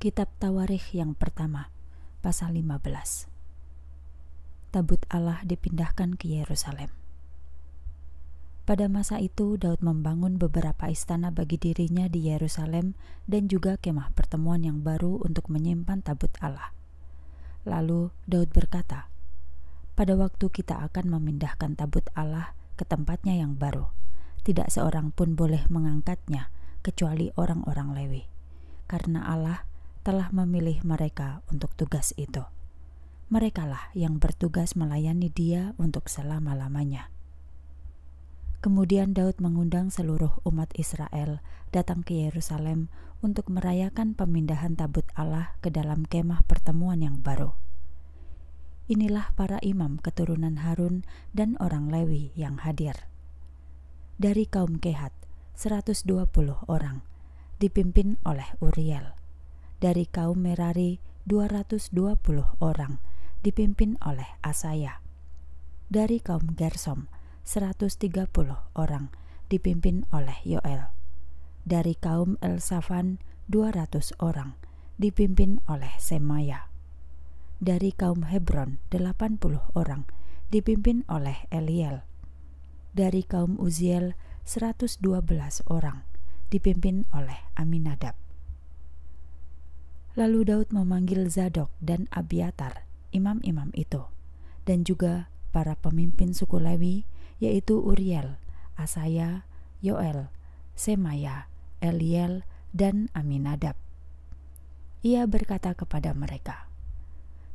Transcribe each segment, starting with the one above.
Kitab Tawarikh yang pertama, pasal 15. Tabut Allah dipindahkan ke Yerusalem. Pada masa itu, Daud membangun beberapa istana bagi dirinya di Yerusalem dan juga kemah pertemuan yang baru untuk menyimpan tabut Allah. Lalu Daud berkata, "Pada waktu kita akan memindahkan tabut Allah ke tempatnya yang baru, tidak seorang pun boleh mengangkatnya kecuali orang-orang Lewi, karena Allah telah memilih mereka untuk tugas itu. Merekalah yang bertugas melayani dia untuk selama-lamanya. Kemudian Daud mengundang seluruh umat Israel datang ke Yerusalem untuk merayakan pemindahan tabut Allah ke dalam kemah pertemuan yang baru. Inilah para imam keturunan Harun dan orang Lewi yang hadir. Dari kaum Kehat, 120 orang, dipimpin oleh Uriel dari kaum Merari 220 orang dipimpin oleh Asaya. Dari kaum Gersom 130 orang dipimpin oleh Yoel. Dari kaum Elsafan 200 orang dipimpin oleh Semaya. Dari kaum Hebron 80 orang dipimpin oleh Eliel. Dari kaum Uziel 112 orang dipimpin oleh Aminadab. Lalu Daud memanggil Zadok dan Abiatar, imam-imam itu, dan juga para pemimpin suku Lewi, yaitu Uriel, Asaya, Yoel, Semaya, Eliel, dan Aminadab. Ia berkata kepada mereka,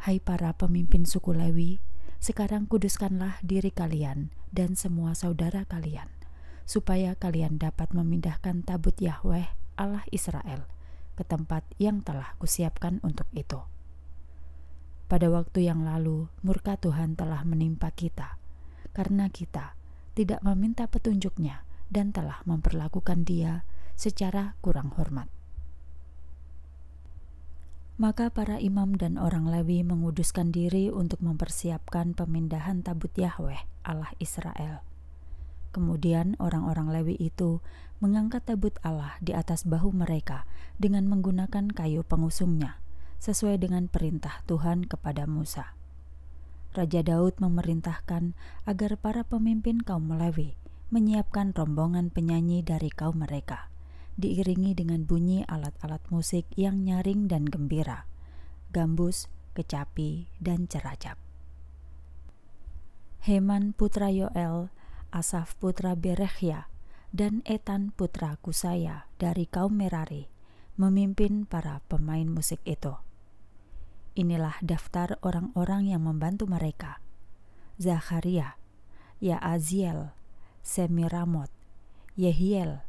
Hai para pemimpin suku Lewi, sekarang kuduskanlah diri kalian dan semua saudara kalian, supaya kalian dapat memindahkan tabut Yahweh Allah Israel – ke tempat yang telah kusiapkan untuk itu. Pada waktu yang lalu, murka Tuhan telah menimpa kita karena kita tidak meminta petunjuknya dan telah memperlakukan dia secara kurang hormat. Maka para imam dan orang Lewi menguduskan diri untuk mempersiapkan pemindahan tabut Yahweh Allah Israel Kemudian orang-orang Lewi itu mengangkat tabut Allah di atas bahu mereka dengan menggunakan kayu pengusungnya, sesuai dengan perintah Tuhan kepada Musa. Raja Daud memerintahkan agar para pemimpin kaum Lewi menyiapkan rombongan penyanyi dari kaum mereka, diiringi dengan bunyi alat-alat musik yang nyaring dan gembira, gambus, kecapi, dan ceracap. Heman putra Yoel Asaf putra Berekhya dan Etan putra Kusaya dari kaum Merari memimpin para pemain musik itu. Inilah daftar orang-orang yang membantu mereka. Zakaria, Yaaziel, Semiramot, Yehiel,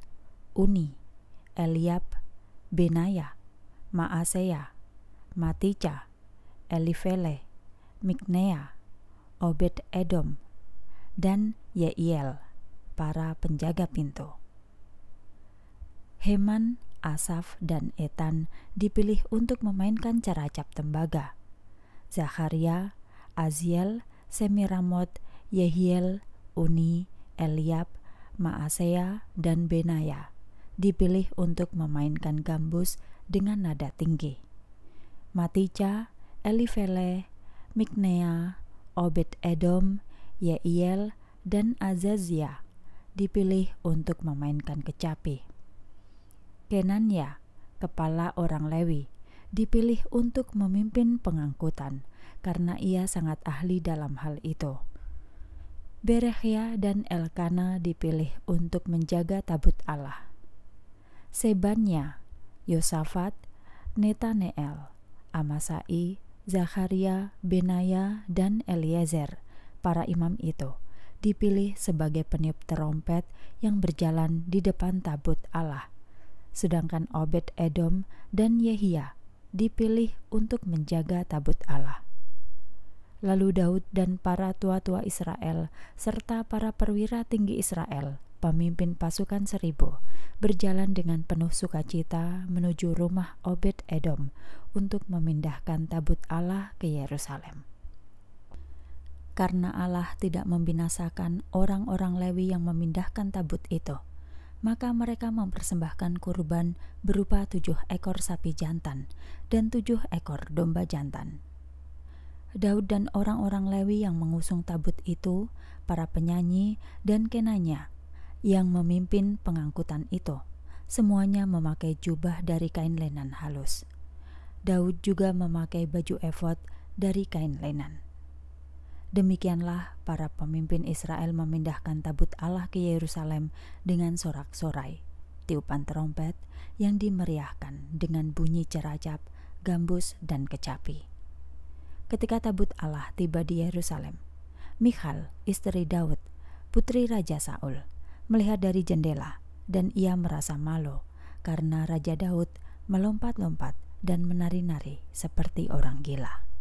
Uni, Eliab, Benaya, Maaseya, Maticha, Elifele, Miknea, Obed Edom, dan Yeiel, para penjaga pintu. Heman, Asaf, dan Etan dipilih untuk memainkan cara cap tembaga. Zakaria, Aziel, Semiramot, Yehiel, Uni, Eliab, Maasea, dan Benaya dipilih untuk memainkan gambus dengan nada tinggi. Matica, Elifele, Miknea, Obed Edom, Yeiel, dan Azazia dipilih untuk memainkan kecapi. Kenania, kepala orang Lewi, dipilih untuk memimpin pengangkutan karena ia sangat ahli dalam hal itu. Berehya dan Elkana dipilih untuk menjaga tabut Allah. Sebannya, Yosafat, Netaneel, Amasai, Zakaria, Benaya, dan Eliezer para imam itu dipilih sebagai peniup terompet yang berjalan di depan tabut Allah, sedangkan Obed Edom dan Yehia dipilih untuk menjaga tabut Allah. Lalu Daud dan para tua-tua Israel serta para perwira tinggi Israel, pemimpin pasukan seribu, berjalan dengan penuh sukacita menuju rumah Obed Edom untuk memindahkan tabut Allah ke Yerusalem karena Allah tidak membinasakan orang-orang Lewi yang memindahkan tabut itu. Maka mereka mempersembahkan kurban berupa tujuh ekor sapi jantan dan tujuh ekor domba jantan. Daud dan orang-orang Lewi yang mengusung tabut itu, para penyanyi dan kenanya yang memimpin pengangkutan itu, semuanya memakai jubah dari kain lenan halus. Daud juga memakai baju efod dari kain lenan. Demikianlah para pemimpin Israel memindahkan tabut Allah ke Yerusalem dengan sorak-sorai, tiupan trompet yang dimeriahkan dengan bunyi ceracap, gambus, dan kecapi. Ketika tabut Allah tiba di Yerusalem, Michal, istri Daud, putri Raja Saul, melihat dari jendela dan ia merasa malu karena Raja Daud melompat-lompat dan menari-nari seperti orang gila.